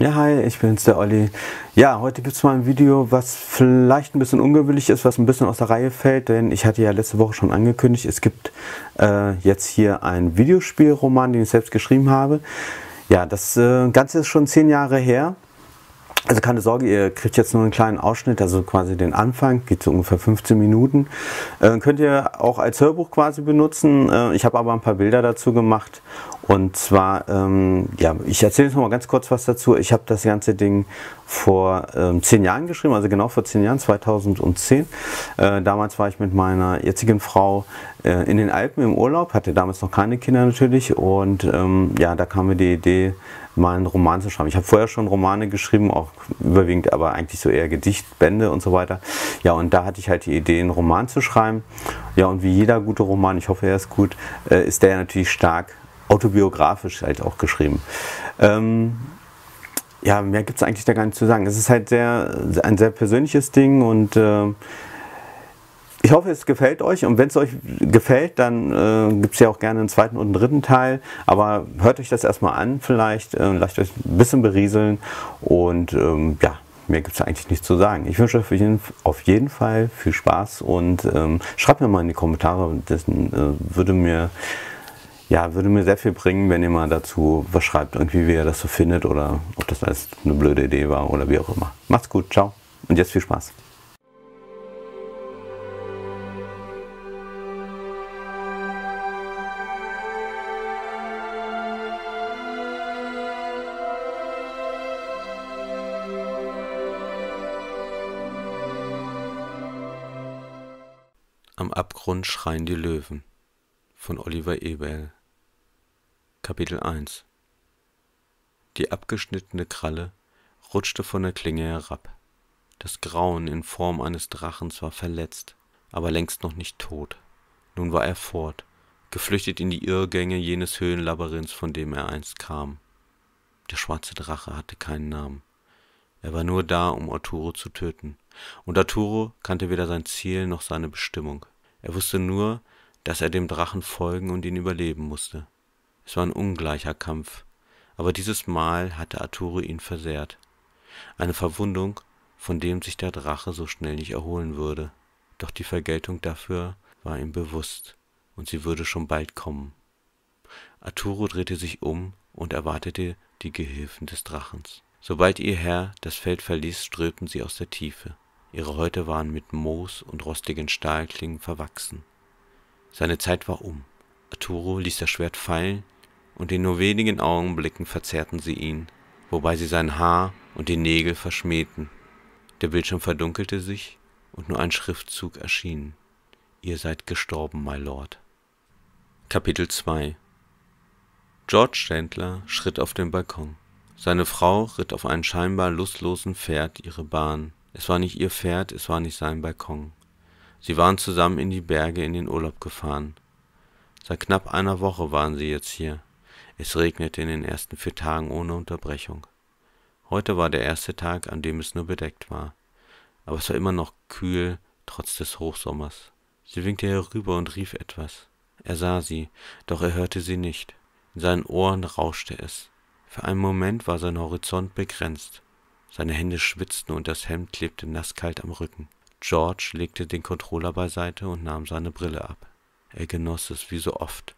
Ja, hi, ich bin's, der Olli. Ja, heute gibt's mal ein Video, was vielleicht ein bisschen ungewöhnlich ist, was ein bisschen aus der Reihe fällt, denn ich hatte ja letzte Woche schon angekündigt, es gibt äh, jetzt hier einen Videospielroman, den ich selbst geschrieben habe. Ja, das äh, Ganze ist schon zehn Jahre her. Also keine Sorge, ihr kriegt jetzt nur einen kleinen Ausschnitt, also quasi den Anfang, geht so ungefähr 15 Minuten. Äh, könnt ihr auch als Hörbuch quasi benutzen. Äh, ich habe aber ein paar Bilder dazu gemacht und zwar, ähm, ja, ich erzähle jetzt noch mal ganz kurz was dazu. Ich habe das ganze Ding vor ähm, zehn Jahren geschrieben, also genau vor zehn Jahren, 2010. Äh, damals war ich mit meiner jetzigen Frau äh, in den Alpen im Urlaub, hatte damals noch keine Kinder natürlich. Und ähm, ja, da kam mir die Idee, mal einen Roman zu schreiben. Ich habe vorher schon Romane geschrieben, auch überwiegend, aber eigentlich so eher Gedichtbände und so weiter. Ja, und da hatte ich halt die Idee, einen Roman zu schreiben. Ja, und wie jeder gute Roman, ich hoffe, er ist gut, äh, ist der natürlich stark autobiografisch halt auch geschrieben. Ähm, ja, mehr gibt es eigentlich da gar nicht zu sagen. Es ist halt sehr, ein sehr persönliches Ding und äh, ich hoffe, es gefällt euch und wenn es euch gefällt, dann äh, gibt es ja auch gerne einen zweiten und einen dritten Teil. Aber hört euch das erstmal an vielleicht, äh, lasst euch ein bisschen berieseln und ähm, ja, mehr gibt es eigentlich nicht zu sagen. Ich wünsche euch auf jeden Fall viel Spaß und ähm, schreibt mir mal in die Kommentare, das äh, würde mir ja, würde mir sehr viel bringen, wenn ihr mal dazu was schreibt, irgendwie wie ihr das so findet oder ob das alles eine blöde Idee war oder wie auch immer. Macht's gut, ciao und jetzt viel Spaß. Am Abgrund schreien die Löwen von Oliver Ebel. Kapitel 1 Die abgeschnittene Kralle rutschte von der Klinge herab. Das Grauen in Form eines Drachens war verletzt, aber längst noch nicht tot. Nun war er fort, geflüchtet in die Irrgänge jenes Höhenlabyrinths, von dem er einst kam. Der schwarze Drache hatte keinen Namen. Er war nur da, um Arturo zu töten. Und Arturo kannte weder sein Ziel noch seine Bestimmung. Er wusste nur, dass er dem Drachen folgen und ihn überleben musste. Es war ein ungleicher Kampf, aber dieses Mal hatte Arturo ihn versehrt. Eine Verwundung, von dem sich der Drache so schnell nicht erholen würde. Doch die Vergeltung dafür war ihm bewusst, und sie würde schon bald kommen. Arturo drehte sich um und erwartete die Gehilfen des Drachens. Sobald ihr Herr das Feld verließ, strömten sie aus der Tiefe. Ihre Häute waren mit Moos und rostigen Stahlklingen verwachsen. Seine Zeit war um. Arturo ließ das Schwert fallen, und in nur wenigen Augenblicken verzerrten sie ihn, wobei sie sein Haar und die Nägel verschmähten. Der Bildschirm verdunkelte sich und nur ein Schriftzug erschien. Ihr seid gestorben, my Lord. Kapitel 2 George Chandler schritt auf den Balkon. Seine Frau ritt auf einem scheinbar lustlosen Pferd ihre Bahn. Es war nicht ihr Pferd, es war nicht sein Balkon. Sie waren zusammen in die Berge in den Urlaub gefahren. Seit knapp einer Woche waren sie jetzt hier. Es regnete in den ersten vier Tagen ohne Unterbrechung. Heute war der erste Tag, an dem es nur bedeckt war. Aber es war immer noch kühl, trotz des Hochsommers. Sie winkte herüber und rief etwas. Er sah sie, doch er hörte sie nicht. In seinen Ohren rauschte es. Für einen Moment war sein Horizont begrenzt. Seine Hände schwitzten und das Hemd klebte nasskalt am Rücken. George legte den Controller beiseite und nahm seine Brille ab. Er genoss es wie so oft,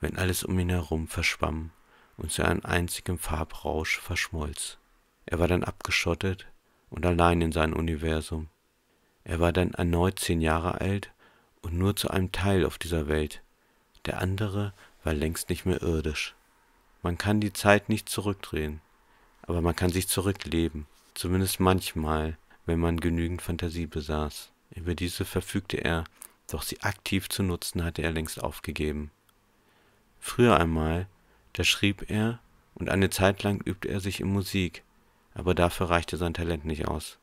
wenn alles um ihn herum verschwamm und zu einem einzigen Farbrausch verschmolz. Er war dann abgeschottet und allein in seinem Universum. Er war dann erneut zehn Jahre alt und nur zu einem Teil auf dieser Welt. Der andere war längst nicht mehr irdisch. Man kann die Zeit nicht zurückdrehen, aber man kann sich zurückleben, zumindest manchmal, wenn man genügend Fantasie besaß. Über diese verfügte er, doch sie aktiv zu nutzen hatte er längst aufgegeben. Früher einmal, da schrieb er und eine Zeit lang übte er sich in Musik, aber dafür reichte sein Talent nicht aus.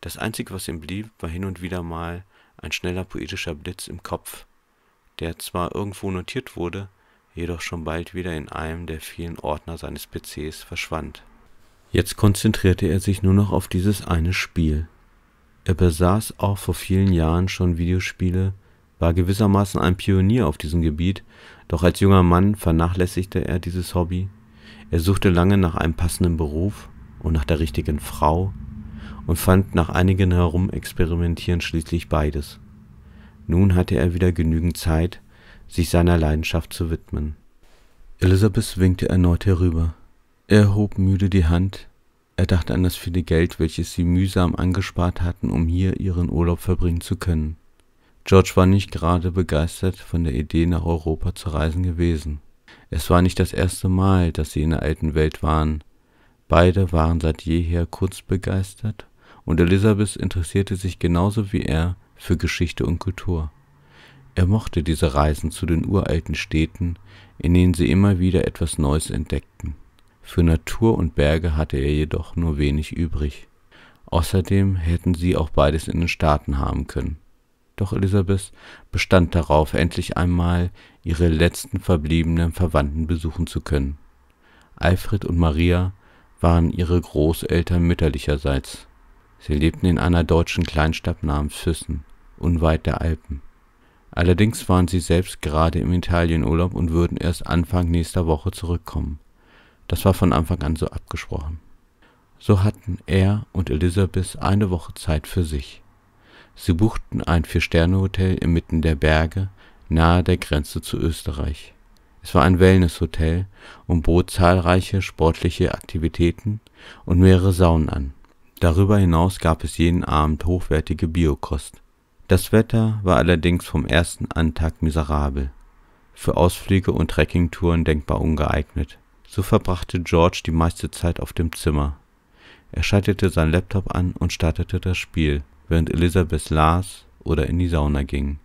Das einzige, was ihm blieb, war hin und wieder mal ein schneller poetischer Blitz im Kopf, der zwar irgendwo notiert wurde, jedoch schon bald wieder in einem der vielen Ordner seines PCs verschwand. Jetzt konzentrierte er sich nur noch auf dieses eine Spiel. Er besaß auch vor vielen Jahren schon Videospiele, war gewissermaßen ein Pionier auf diesem Gebiet doch als junger Mann vernachlässigte er dieses Hobby. Er suchte lange nach einem passenden Beruf und nach der richtigen Frau und fand nach einigen Herumexperimentieren schließlich beides. Nun hatte er wieder genügend Zeit, sich seiner Leidenschaft zu widmen. Elisabeth winkte erneut herüber. Er hob müde die Hand. Er dachte an das viele Geld, welches sie mühsam angespart hatten, um hier ihren Urlaub verbringen zu können. George war nicht gerade begeistert von der Idee, nach Europa zu reisen gewesen. Es war nicht das erste Mal, dass sie in der alten Welt waren. Beide waren seit jeher kunstbegeistert und Elizabeth interessierte sich genauso wie er für Geschichte und Kultur. Er mochte diese Reisen zu den uralten Städten, in denen sie immer wieder etwas Neues entdeckten. Für Natur und Berge hatte er jedoch nur wenig übrig. Außerdem hätten sie auch beides in den Staaten haben können. Doch Elisabeth bestand darauf, endlich einmal ihre letzten verbliebenen Verwandten besuchen zu können. Alfred und Maria waren ihre Großeltern mütterlicherseits. Sie lebten in einer deutschen Kleinstadt namens Füssen, unweit der Alpen. Allerdings waren sie selbst gerade im Italienurlaub und würden erst Anfang nächster Woche zurückkommen. Das war von Anfang an so abgesprochen. So hatten er und Elisabeth eine Woche Zeit für sich. Sie buchten ein Vier-Sterne-Hotel inmitten der Berge nahe der Grenze zu Österreich. Es war ein Wellness-Hotel und bot zahlreiche sportliche Aktivitäten und mehrere Saunen an. Darüber hinaus gab es jeden Abend hochwertige Biokost. Das Wetter war allerdings vom ersten Antag miserabel, für Ausflüge und Trekkingtouren denkbar ungeeignet. So verbrachte George die meiste Zeit auf dem Zimmer. Er schaltete seinen Laptop an und startete das Spiel während Elisabeth las oder in die Sauna ging.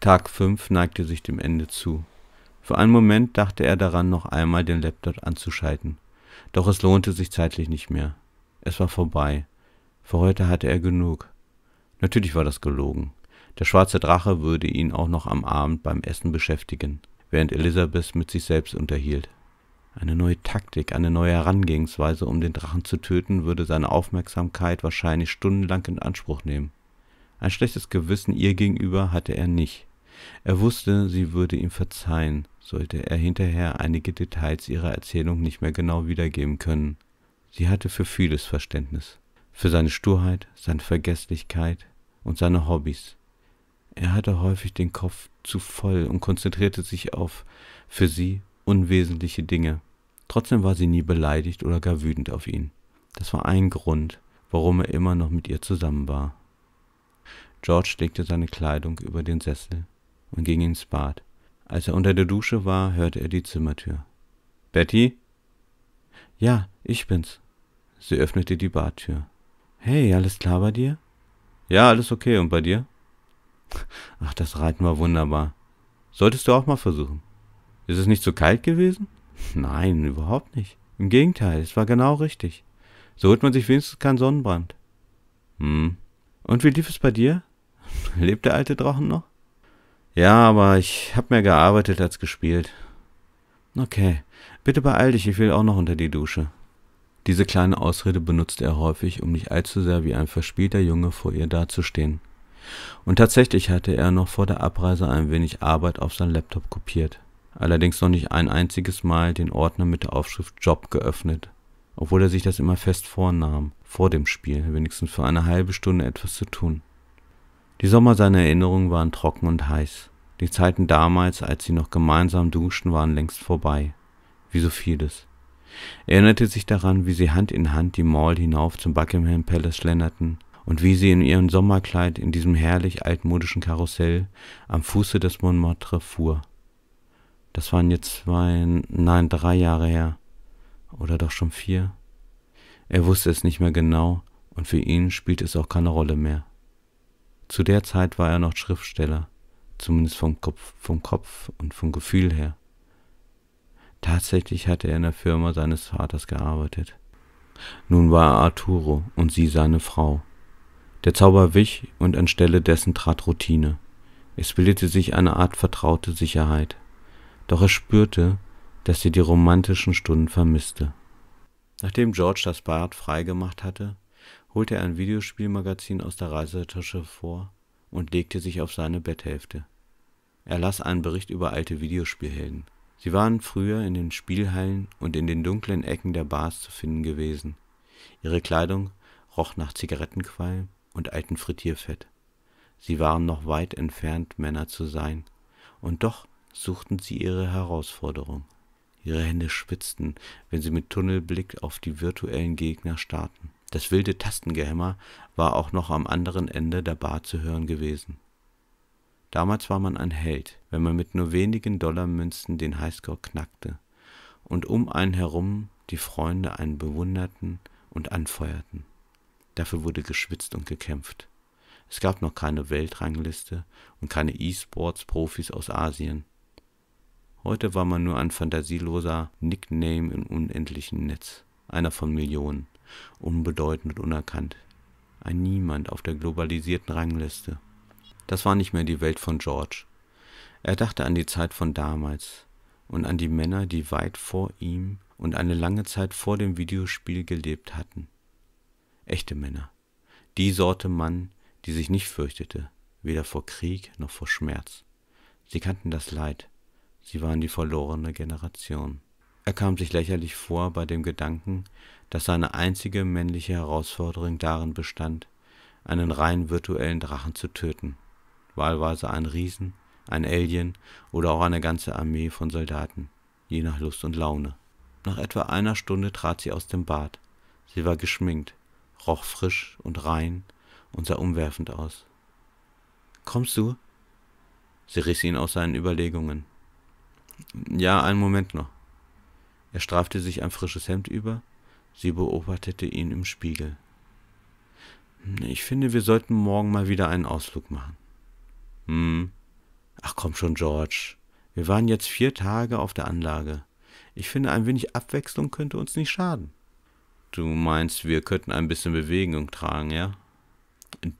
Tag 5 neigte sich dem Ende zu. Für einen Moment dachte er daran, noch einmal den Laptop anzuschalten. Doch es lohnte sich zeitlich nicht mehr. Es war vorbei. Für heute hatte er genug. Natürlich war das gelogen. Der schwarze Drache würde ihn auch noch am Abend beim Essen beschäftigen, während Elisabeth mit sich selbst unterhielt. Eine neue Taktik, eine neue Herangehensweise, um den Drachen zu töten, würde seine Aufmerksamkeit wahrscheinlich stundenlang in Anspruch nehmen. Ein schlechtes Gewissen ihr gegenüber hatte er nicht. Er wusste, sie würde ihm verzeihen, sollte er hinterher einige Details ihrer Erzählung nicht mehr genau wiedergeben können. Sie hatte für vieles Verständnis, für seine Sturheit, seine Vergesslichkeit und seine Hobbys. Er hatte häufig den Kopf zu voll und konzentrierte sich auf für sie unwesentliche Dinge. Trotzdem war sie nie beleidigt oder gar wütend auf ihn. Das war ein Grund, warum er immer noch mit ihr zusammen war. George legte seine Kleidung über den Sessel und ging ins Bad. Als er unter der Dusche war, hörte er die Zimmertür. Betty? Ja, ich bin's. Sie öffnete die Badtür. Hey, alles klar bei dir? Ja, alles okay. Und bei dir? Ach, das Reiten war wunderbar. Solltest du auch mal versuchen. Ist es nicht zu so kalt gewesen? Nein, überhaupt nicht. Im Gegenteil, es war genau richtig. So holt man sich wenigstens keinen Sonnenbrand. Hm. Und wie lief es bei dir? Lebt der alte Drachen noch? Ja, aber ich hab mehr gearbeitet als gespielt. Okay, bitte beeil dich, ich will auch noch unter die Dusche. Diese kleine Ausrede benutzte er häufig, um nicht allzu sehr wie ein verspielter Junge vor ihr dazustehen. Und tatsächlich hatte er noch vor der Abreise ein wenig Arbeit auf sein Laptop kopiert allerdings noch nicht ein einziges Mal den Ordner mit der Aufschrift Job geöffnet, obwohl er sich das immer fest vornahm, vor dem Spiel wenigstens für eine halbe Stunde etwas zu tun. Die Sommer seiner Erinnerungen waren trocken und heiß. Die Zeiten damals, als sie noch gemeinsam duschten, waren längst vorbei. Wie so vieles. Er erinnerte sich daran, wie sie Hand in Hand die Mall hinauf zum Buckingham Palace schlenderten und wie sie in ihrem Sommerkleid in diesem herrlich altmodischen Karussell am Fuße des Montmartre fuhr. Das waren jetzt zwei, nein, drei Jahre her. Oder doch schon vier. Er wusste es nicht mehr genau und für ihn spielt es auch keine Rolle mehr. Zu der Zeit war er noch Schriftsteller, zumindest vom Kopf, vom Kopf und vom Gefühl her. Tatsächlich hatte er in der Firma seines Vaters gearbeitet. Nun war er Arturo und sie seine Frau. Der Zauber wich und anstelle dessen trat Routine. Es bildete sich eine Art vertraute Sicherheit doch er spürte, dass sie die romantischen Stunden vermisste. Nachdem George das Bad freigemacht hatte, holte er ein Videospielmagazin aus der Reisetasche vor und legte sich auf seine Betthälfte. Er las einen Bericht über alte Videospielhelden. Sie waren früher in den Spielhallen und in den dunklen Ecken der Bars zu finden gewesen. Ihre Kleidung roch nach Zigarettenqualm und altem Frittierfett. Sie waren noch weit entfernt, Männer zu sein, und doch suchten sie ihre Herausforderung. Ihre Hände schwitzten, wenn sie mit Tunnelblick auf die virtuellen Gegner starrten. Das wilde Tastengehämmer war auch noch am anderen Ende der Bar zu hören gewesen. Damals war man ein Held, wenn man mit nur wenigen Dollarmünzen den Highscore knackte und um einen herum die Freunde einen bewunderten und anfeuerten. Dafür wurde geschwitzt und gekämpft. Es gab noch keine Weltrangliste und keine E-Sports-Profis aus Asien. Heute war man nur ein fantasieloser Nickname im unendlichen Netz, einer von Millionen, unbedeutend und unerkannt, ein Niemand auf der globalisierten Rangliste. Das war nicht mehr die Welt von George. Er dachte an die Zeit von damals und an die Männer, die weit vor ihm und eine lange Zeit vor dem Videospiel gelebt hatten. Echte Männer. Die Sorte Mann, die sich nicht fürchtete, weder vor Krieg noch vor Schmerz. Sie kannten das Leid, Sie waren die verlorene Generation. Er kam sich lächerlich vor bei dem Gedanken, dass seine einzige männliche Herausforderung darin bestand, einen rein virtuellen Drachen zu töten, wahlweise einen Riesen, ein Alien oder auch eine ganze Armee von Soldaten, je nach Lust und Laune. Nach etwa einer Stunde trat sie aus dem Bad. Sie war geschminkt, roch frisch und rein und sah umwerfend aus. Kommst du? Sie riss ihn aus seinen Überlegungen. Ja, einen Moment noch. Er strafte sich ein frisches Hemd über. Sie beobachtete ihn im Spiegel. Hm, ich finde, wir sollten morgen mal wieder einen Ausflug machen. Hm. Ach komm schon, George. Wir waren jetzt vier Tage auf der Anlage. Ich finde, ein wenig Abwechslung könnte uns nicht schaden. Du meinst, wir könnten ein bisschen Bewegung tragen, ja?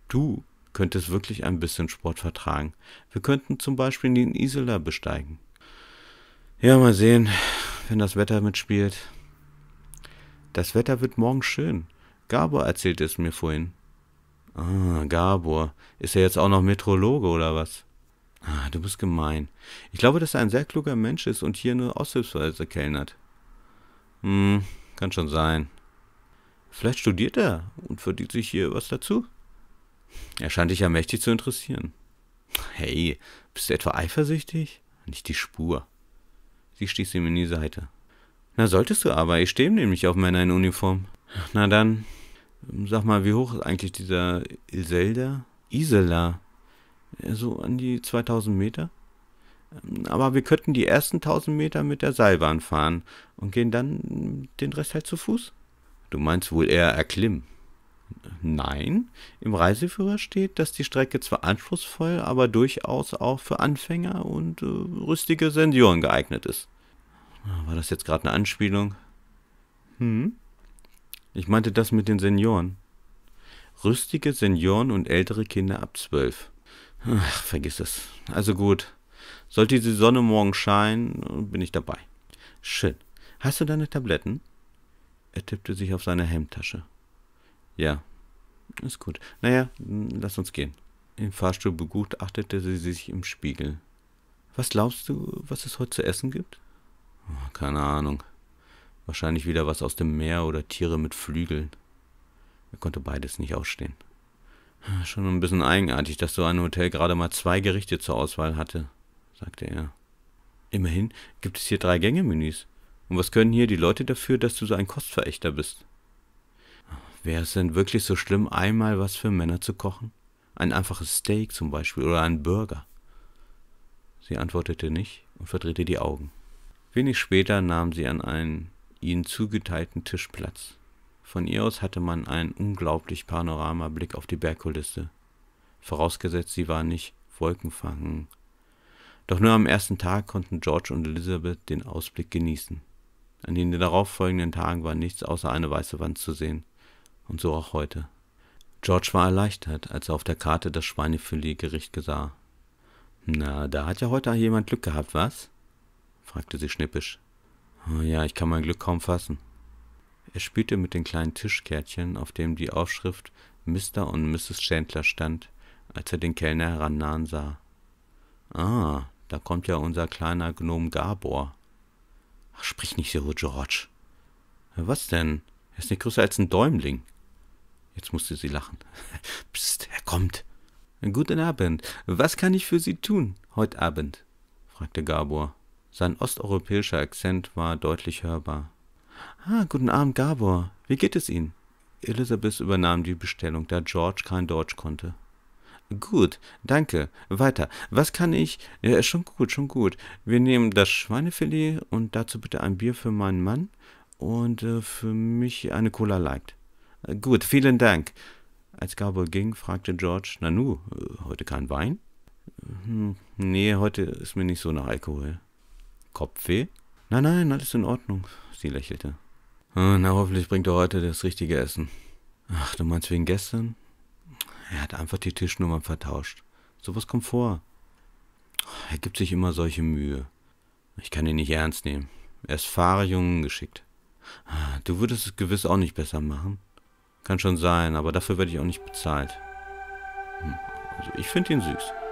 Du könntest wirklich ein bisschen Sport vertragen. Wir könnten zum Beispiel den Isola besteigen. Ja, mal sehen, wenn das Wetter mitspielt. Das Wetter wird morgen schön. Gabor erzählte es mir vorhin. Ah, Gabor. Ist er jetzt auch noch Metrologe oder was? Ah, du bist gemein. Ich glaube, dass er ein sehr kluger Mensch ist und hier nur aushilfsweise kellnert. Hm, kann schon sein. Vielleicht studiert er und verdient sich hier was dazu. Er scheint dich ja mächtig zu interessieren. Hey, bist du etwa eifersüchtig? Nicht die Spur. Sie stieß ihm in die Seite. Na, solltest du aber. Ich stehe nämlich auf Männer in Uniform. Na dann, sag mal, wie hoch ist eigentlich dieser Iselda? Isela. So an die 2000 Meter? Aber wir könnten die ersten 1000 Meter mit der Seilbahn fahren und gehen dann den Rest halt zu Fuß. Du meinst wohl eher erklimmen. Nein, im Reiseführer steht, dass die Strecke zwar anspruchsvoll, aber durchaus auch für Anfänger und äh, rüstige Senioren geeignet ist. Ah, war das jetzt gerade eine Anspielung? Hm? Ich meinte das mit den Senioren. Rüstige Senioren und ältere Kinder ab zwölf. Ach, vergiss es. Also gut. Sollte die Sonne morgen scheinen, bin ich dabei. Schön. Hast du deine Tabletten? Er tippte sich auf seine Hemdtasche. Ja, ist gut. Naja, lass uns gehen. Im Fahrstuhl begutachtete sie sich im Spiegel. Was glaubst du, was es heute zu essen gibt? Oh, keine Ahnung. Wahrscheinlich wieder was aus dem Meer oder Tiere mit Flügeln. Er konnte beides nicht ausstehen. Ah, schon ein bisschen eigenartig, dass so ein Hotel gerade mal zwei Gerichte zur Auswahl hatte, sagte er. Immerhin gibt es hier drei Gänge-Menüs. Und was können hier die Leute dafür, dass du so ein Kostverächter bist? Wäre es denn wirklich so schlimm, einmal was für Männer zu kochen? Ein einfaches Steak zum Beispiel oder ein Burger? Sie antwortete nicht und verdrehte die Augen. Wenig später nahm sie an einen ihnen zugeteilten Tisch Platz. Von ihr aus hatte man einen unglaublich Panoramablick auf die Bergkulisse. Vorausgesetzt, sie war nicht wolkenfangen. Doch nur am ersten Tag konnten George und Elizabeth den Ausblick genießen. An den darauffolgenden Tagen war nichts außer eine weiße Wand zu sehen und so auch heute. George war erleichtert, als er auf der Karte das Schweinefiletgericht sah. Na, da hat ja heute jemand Glück gehabt, was? fragte sie schnippisch. Oh ja, ich kann mein Glück kaum fassen. Er spielte mit den kleinen Tischkärtchen, auf dem die Aufschrift Mr. und Mrs. Chandler stand, als er den Kellner herannahen sah. Ah, da kommt ja unser kleiner Gnom Gabor. Ach, sprich nicht so, George. Was denn? Er ist nicht größer als ein Däumling. Jetzt musste sie lachen. Psst, er kommt. Guten Abend. Was kann ich für Sie tun heute Abend? fragte Gabor. Sein osteuropäischer Akzent war deutlich hörbar. Ah, guten Abend, Gabor. Wie geht es Ihnen? Elisabeth übernahm die Bestellung, da George kein Deutsch konnte. Gut, danke. Weiter. Was kann ich? Ja, schon gut, schon gut. Wir nehmen das Schweinefilet und dazu bitte ein Bier für meinen Mann und äh, für mich eine Cola Light. Gut, vielen Dank. Als Cowboy ging, fragte George, Nanu, heute kein Wein? Hm, nee, heute ist mir nicht so nach Alkohol. Kopfweh? Nein, nein, alles in Ordnung, sie lächelte. Hm, na, hoffentlich bringt er heute das richtige Essen. Ach, du meinst wegen gestern? Er hat einfach die Tischnummern vertauscht. Sowas kommt vor. Er gibt sich immer solche Mühe. Ich kann ihn nicht ernst nehmen. Er ist fahrig und ungeschickt. Ah, du würdest es gewiss auch nicht besser machen. Kann schon sein, aber dafür werde ich auch nicht bezahlt. Hm. Also ich finde ihn süß.